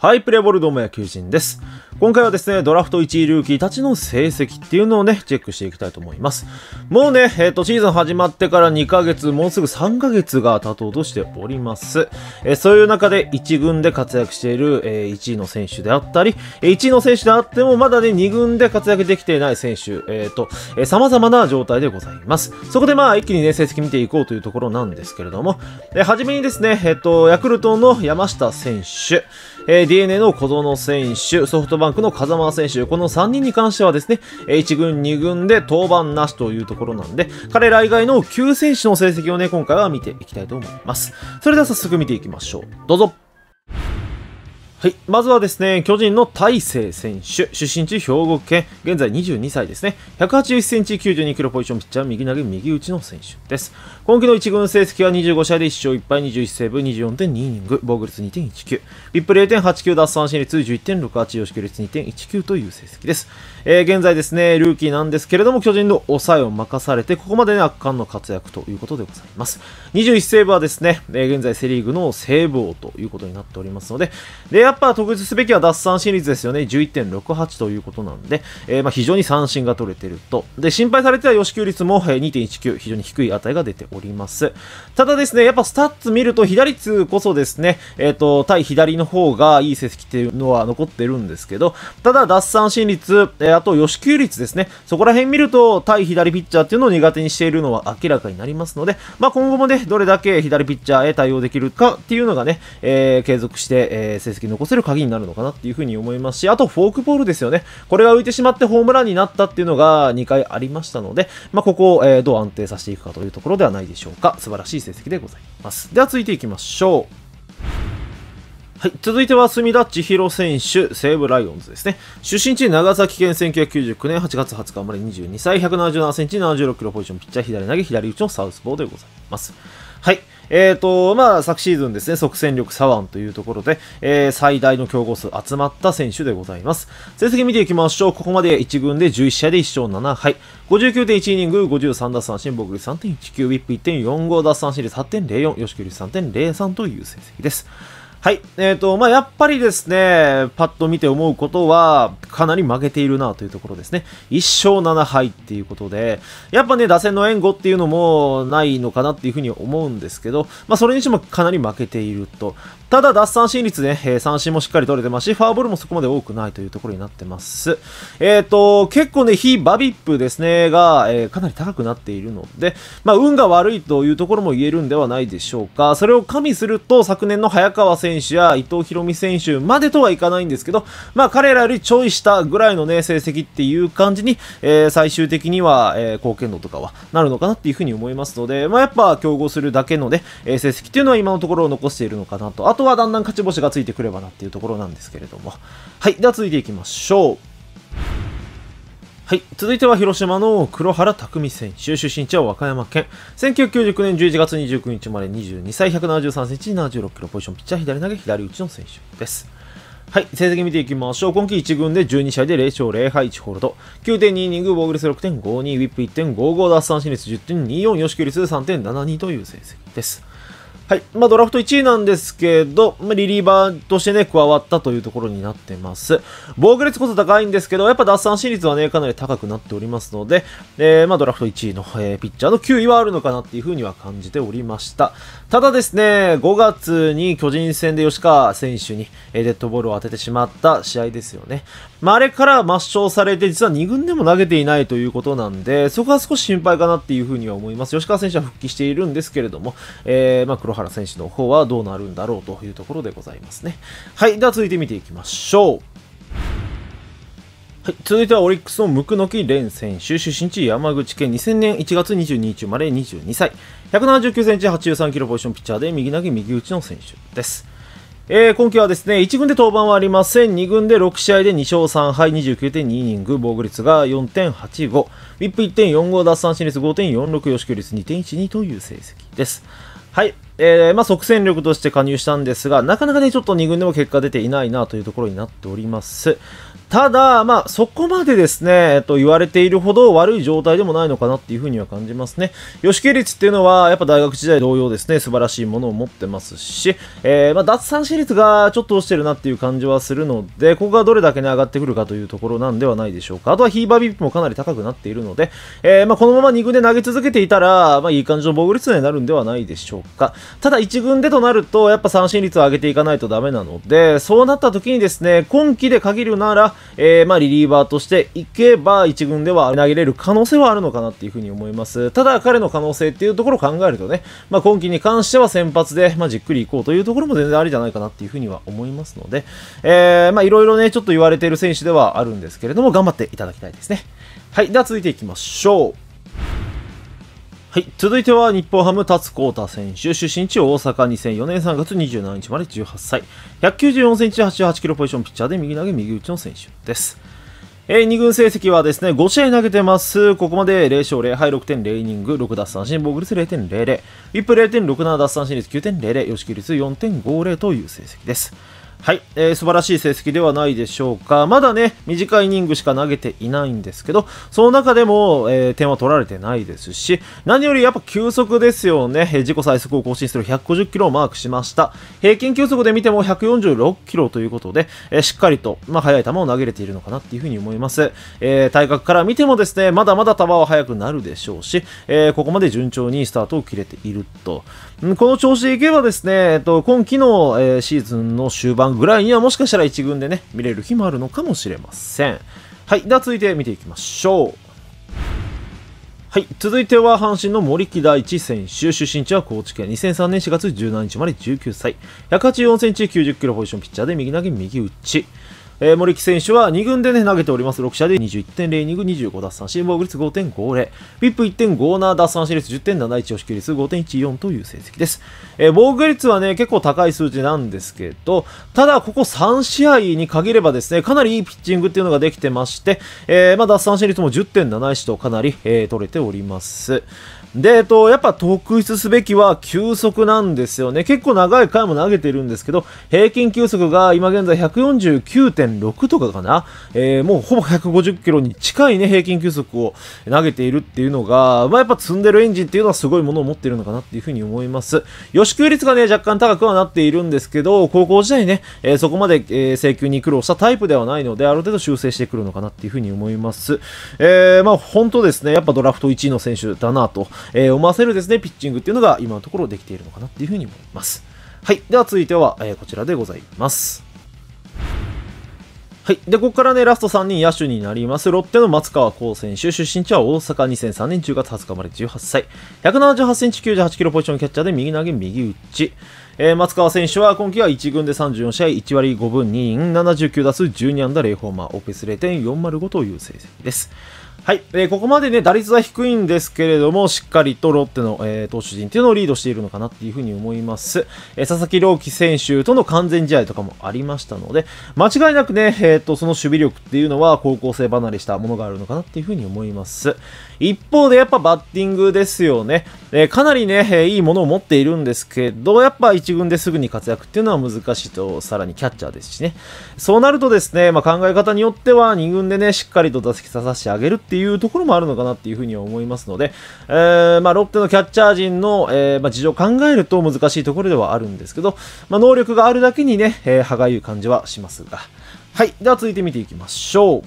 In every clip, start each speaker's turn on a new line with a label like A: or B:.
A: はい、プレイボールドーも野球人です。今回はですね、ドラフト1位ルーキーたちの成績っていうのをね、チェックしていきたいと思います。もうね、えっ、ー、と、シーズン始まってから2ヶ月、もうすぐ3ヶ月が経とうとしております。えー、そういう中で1軍で活躍している、えー、1位の選手であったり、1位の選手であってもまだね、2軍で活躍できていない選手、えっ、ー、と、えー、様々な状態でございます。そこでまあ、一気にね、成績見ていこうというところなんですけれども、えー、はじめにですね、えっ、と、ヤクルトの山下選手、えー、DNA の小園選手、ソフトバンクの風間選手、この3人に関してはですね、1軍、2軍で登板なしというところなんで、彼ら以外の9選手の成績をね、今回は見ていきたいと思います。それでは早速見ていきましょう。どうぞ。はい、まずはですね、巨人の大勢選手、出身地兵庫県、現在22歳ですね、181センチ、92キロポジションピッチャー、右投げ、右打ちの選手です。今季の1軍成績は25試合で1勝1敗、21セーブ、24.2イニング、防御率2.19、リップ0.89、奪三振率11.68、吉球率2.19という成績です。えー、現在ですね、ルーキーなんですけれども、巨人の抑えを任されて、ここまで、ね、圧巻の活躍ということでございます。21セーブはですね、えー、現在セリーグのセーブ王ということになっておりますので、でやっぱ特別すべきは奪三振率ですよね。11.68ということなんで、えー、まあ非常に三振が取れてると。で、心配されては吉球率も2.19、非常に低い値が出ております。ただですね、やっぱスタッツ見ると、左率こそですね、えっ、ー、と、対左の方がいい成績っていうのは残ってるんですけど、ただ奪三振率、えー、あと吉球率ですね、そこら辺見ると、対左ピッチャーっていうのを苦手にしているのは明らかになりますので、まあ今後もね、どれだけ左ピッチャーへ対応できるかっていうのがね、えー、継続して、えー、成績残残せる鍵になるのかなっていうふうに思いますし、あとフォークボールですよね。これが浮いてしまってホームランになったっていうのが2回ありましたので、まあ、ここを、えどう安定させていくかというところではないでしょうか。素晴らしい成績でございます。では続いていきましょう。はい、続いては隅田千尋選手、西武ライオンズですね。出身地長崎県1999年8月20日生まれ22歳、177センチ、76キロポジション、ピッチャー左投げ、左打ちのサウスポーでございます。はい。えー、と、まあ、昨シーズンですね、即戦力左腕というところで、えー、最大の競合数集まった選手でございます。成績見ていきましょう。ここまで1軍で11試合で1勝7敗。59.1イニング、53奪三振、僕御率3.19、ウィップ1.45、奪三振率8.04、吉木率3.03という成績です。はい。えっ、ー、と、まあ、やっぱりですね、パッと見て思うことは、かなり負けているなというところですね。1勝7敗っていうことで、やっぱね、打線の援護っていうのもないのかなっていうふうに思うんですけど、まあ、それにしてもかなり負けていると。ただ、脱三振率ね、えー、三振もしっかり取れてますし、フォアボールもそこまで多くないというところになってます。えっ、ー、と、結構ね、非バビップですね、が、えー、かなり高くなっているので、まあ、運が悪いというところも言えるんではないでしょうか。それを加味すると、昨年の早川選手選手や伊藤博美選手までとはいかないんですけど、まあ彼らよりちょい下ぐらいのね、成績っていう感じに、えー、最終的には、えー、貢献度とかはなるのかなっていうふうに思いますので、まあやっぱ競合するだけのね、えー、成績っていうのは今のところ残しているのかなと、あとはだんだん勝ち星がついてくればなっていうところなんですけれども。はい、では続いていきましょう。はい。続いては広島の黒原拓海選手。出身地は和歌山県。1999年11月29日生まれ22歳、173センチ、76キロ、ポジションピッチャー、左投げ、左打ちの選手です。はい。成績見ていきましょう。今季1軍で12試合で0勝0敗1ホールド。9.2イニング、グ御ス6.52、ウィップ1.55、奪三振率10.24、吉球率3.72という成績です。はい。まあ、ドラフト1位なんですけど、まあ、リリーバーとしてね、加わったというところになってます。防御率こそ高いんですけど、やっぱ脱三振率はね、かなり高くなっておりますので、えー、まあ、ドラフト1位の、えー、ピッチャーの9位はあるのかなっていうふうには感じておりました。ただですね、5月に巨人戦で吉川選手に、えー、デッドボールを当ててしまった試合ですよね。まあ、あれから抹消されて、実は2軍でも投げていないということなんで、そこは少し心配かなっていうふうには思います。吉川選手は復帰しているんですけれども、えー、まあ、黒原選手の方はどうなるんだろうというところでございますね。はい。では続いて見ていきましょう。はい、続いてはオリックスのムクノキ蓮選手、出身地山口県2000年1月22日生まれ22歳、179センチ83キロポジションピッチャーで右投げ右打ちの選手です。えー、今季はですね、1軍で登板はありません。2軍で6試合で2勝3敗、29.2イニング、防御率が4.85、ウィップ1.45、奪三振率5.46、吉球率2.12という成績です。はい、えー、まあ、即戦力として加入したんですが、なかなかね、ちょっと2軍でも結果出ていないなというところになっております。ただ、まあ、そこまでですね、と、言われているほど悪い状態でもないのかなっていうふうには感じますね。吉木率っていうのは、やっぱ大学時代同様ですね、素晴らしいものを持ってますし、えー、まあ、奪三振率がちょっと落ちてるなっていう感じはするので、ここがどれだけね、上がってくるかというところなんではないでしょうか。あとはヒーバービップもかなり高くなっているので、えー、まあ、このまま2軍で投げ続けていたら、まあ、いい感じの防御率になるんではないでしょうか。ただ1軍でとなると、やっぱ三振率を上げていかないとダメなので、そうなった時にですね、今季で限るなら、えー、まあリリーバーとしていけば1軍では投げれる可能性はあるのかなっていうふうに思います。ただ彼の可能性っていうところを考えるとね、まあ今季に関しては先発で、まあじっくりいこうというところも全然ありじゃないかなっていうふうには思いますので、えー、まあいろいろね、ちょっと言われている選手ではあるんですけれども、頑張っていただきたいですね。はい、では続いていきましょう。はい、続いては日本ハム、立幸太選手、出身地大阪2004年3月27日まで18歳、194センチ、88キロポジションピッチャーで右投げ、右打ちの選手です。えー、2軍成績はですね、5試合投げてます。ここまで0勝0敗6.0イニング、6奪三振、防御率0.00、一歩0.67奪三振率9.00、吉木率4.50という成績です。はい、えー、素晴らしい成績ではないでしょうか。まだね、短いイニングしか投げていないんですけど、その中でも、えー、点は取られてないですし、何よりやっぱ球速ですよね。えー、自己最速を更新する150キロをマークしました。平均球速で見ても146キロということで、えー、しっかりと、まあ、速い球を投げれているのかなっていうふうに思います。えー、体格から見てもですね、まだまだ球は速くなるでしょうし、えー、ここまで順調にスタートを切れていると。この調子でいけばですね、えと、今季の、えー、シーズンの終盤さぐらいにはもしかしたら1軍でね、見れる日もあるのかもしれません。はい。では続いて見ていきましょう。はい、続いては阪神の森木大地選手出身地は高知県2003年4月17日まで19歳184センチ90キロポジションピッチャーで右投げ右打ちえー、森木選手は2軍でね、投げております。6試で21.02軍25奪三振、防御率5.50、ピップ1.57奪三振率10.71、押し切率5.14という成績です。えー、防御率はね、結構高い数字なんですけど、ただここ3試合に限ればですね、かなりいいピッチングっていうのができてまして、えー、まあ、奪三振率も10.71とかなり、えー、取れております。で、えっと、やっぱ特筆すべきは球速なんですよね。結構長い回も投げてるんですけど、平均球速が今現在149.6とかかな。えー、もうほぼ150キロに近いね、平均球速を投げているっていうのが、まあ、やっぱ積んでるエンジンっていうのはすごいものを持ってるのかなっていうふうに思います。予習率がね、若干高くはなっているんですけど、高校時代ね、えー、そこまで、えー、請求に苦労したタイプではないので、ある程度修正してくるのかなっていうふうに思います。えー、まあ本当ですね、やっぱドラフト1位の選手だなと。えー、思わせるですね、ピッチングっていうのが今のところできているのかなっていうふうに思います。はい。では続いては、えー、こちらでございます。はい。で、ここからね、ラスト3人野手になります。ロッテの松川幸選手、出身地は大阪2003年10月20日生まれ18歳。178センチ98キロポジションキャッチャーで右投げ右打ち。えー、松川選手は今季は1軍で34試合、1割5分2厘、79打数12安打0ホーマー、オペス0.405という成績です。はい、えー、ここまでね、打率は低いんですけれども、しっかりとロッテの、えー、投手陣っていうのをリードしているのかなっていうふうに思います。えー、佐々木朗希選手との完全試合とかもありましたので、間違いなくね、えっ、と、その守備力っていうのは高校生離れしたものがあるのかなっていうふうに思います。一方でやっぱバッティングですよね。えー、かなりね、えー、いいものを持っているんですけど、やっぱ1軍ですぐに活躍っていうのは難しいと、さらにキャッチャーですしね。そうなるとですね、まあ、考え方によっては2軍でね、しっかりと打席差たせてあげるっていうところもあるのかなっていうふうには思いますので、えー、まあ、ロッテのキャッチャー陣の、えまあ、事情を考えると難しいところではあるんですけど、ま能力があるだけにね、え歯がゆい感じはしますが。はい。では続いて見ていきましょう。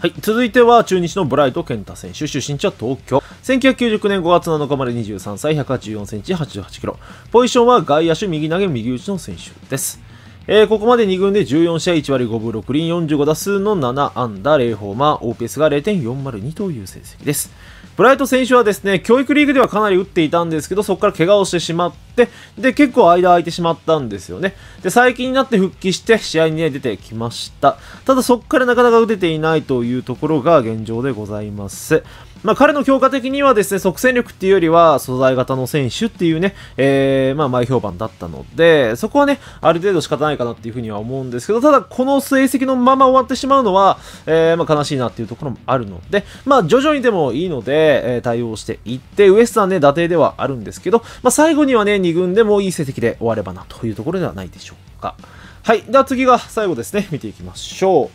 A: はい、続いては中日のブライト健太選手、出身地は東京。1999年5月7日まで23歳、184センチ、88キロ。ポジションは外野手、右投げ、右打ちの選手です。えー、ここまで2軍で14試合1割5分6厘45打数の7安打0ホーマー OPS が0.402という成績です。ブライト選手はですね、教育リーグではかなり打っていたんですけど、そこから怪我をしてしまって、で、結構間空いてしまったんですよね。で、最近になって復帰して、試合にね、出てきました。ただ、そこからなかなか打てていないというところが現状でございます。まあ、彼の強化的にはですね、即戦力っていうよりは、素材型の選手っていうね、えー、まあ、前評判だったので、そこはね、ある程度仕方ないかなっていうふうには思うんですけど、ただ、この成績のまま終わってしまうのは、えー、まあ、悲しいなっていうところもあるので、まあ、徐々にでもいいので、え対応していって、ウエスタンね、打点ではあるんですけど、まあ、最後にはね、2軍でもいい成績で終わればなというところではないでしょうか。はい。では次が最後ですね。見ていきましょう。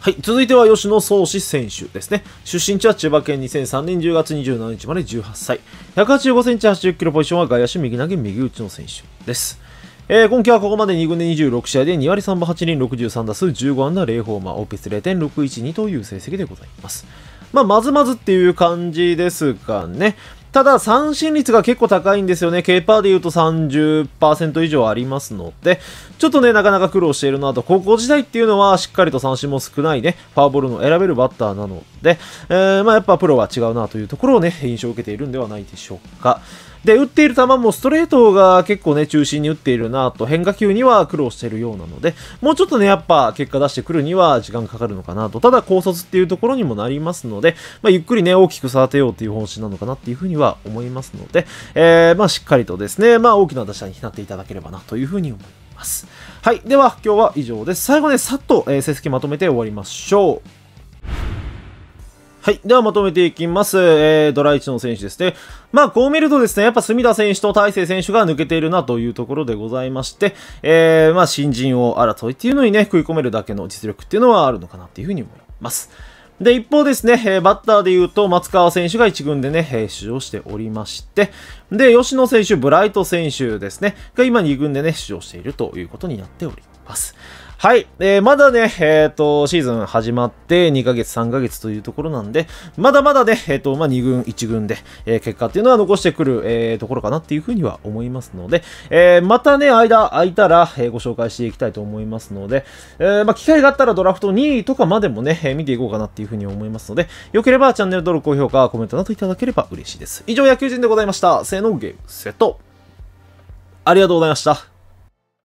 A: はい。続いては吉野宗志選手ですね。出身地は千葉県2003年10月27日まで18歳。185センチ80キロポジションは外野手右投げ右打ちの選手です。えー、今季はここまで2軍で26試合で2割3分8厘63打数15安打0ホーマー、オーピス0.612という成績でございます。まあ、まずまずっていう感じですかね。ただ、三振率が結構高いんですよね。K パーで言うと30%以上ありますので、ちょっとね、なかなか苦労しているなと。高校時代っていうのは、しっかりと三振も少ないね、ファーボールの選べるバッターなので、えー、まあ、やっぱプロは違うなというところをね、印象を受けているんではないでしょうか。で、打っている球もストレートが結構ね、中心に打っているなと、変化球には苦労しているようなので、もうちょっとね、やっぱ結果出してくるには時間かかるのかなと、ただ高卒っていうところにもなりますので、まあ、ゆっくりね、大きく育てようっていう方針なのかなっていうふうには思いますので、えー、まあ、しっかりとですね、まあ、大きな打者になっていただければなというふうに思います。はい。では、今日は以上です。最後ね、さっと、えー、成績まとめて終わりましょう。はい。ではまとめていきます。えー、ドライチの選手ですね。まあ、こう見るとですね、やっぱ隅田選手と大勢選手が抜けているなというところでございまして、えー、まあ、新人を争いっていうのにね、食い込めるだけの実力っていうのはあるのかなっていうふうに思います。で、一方ですね、えバッターで言うと、松川選手が1軍でね、え出場しておりまして、で、吉野選手、ブライト選手ですね、が今2軍でね、出場しているということになっております。はい、えー、まだね、えっ、ー、と、シーズン始まって2ヶ月、3ヶ月というところなんで、まだまだね、えっ、ー、と、まあ、2軍、1軍で、えー、結果っていうのは残してくる、えー、ところかなっていうふうには思いますので、えー、またね、間空いたら、えー、ご紹介していきたいと思いますので、えー、まあ、機会があったらドラフト2位とかまでもね、えー、見ていこうかなっていうふうに思いますので、よければチャンネル登録、高評価、コメントなどいただければ嬉しいです。以上、野球人でございました。せーの、ゲーム、セット。ありがとうございました。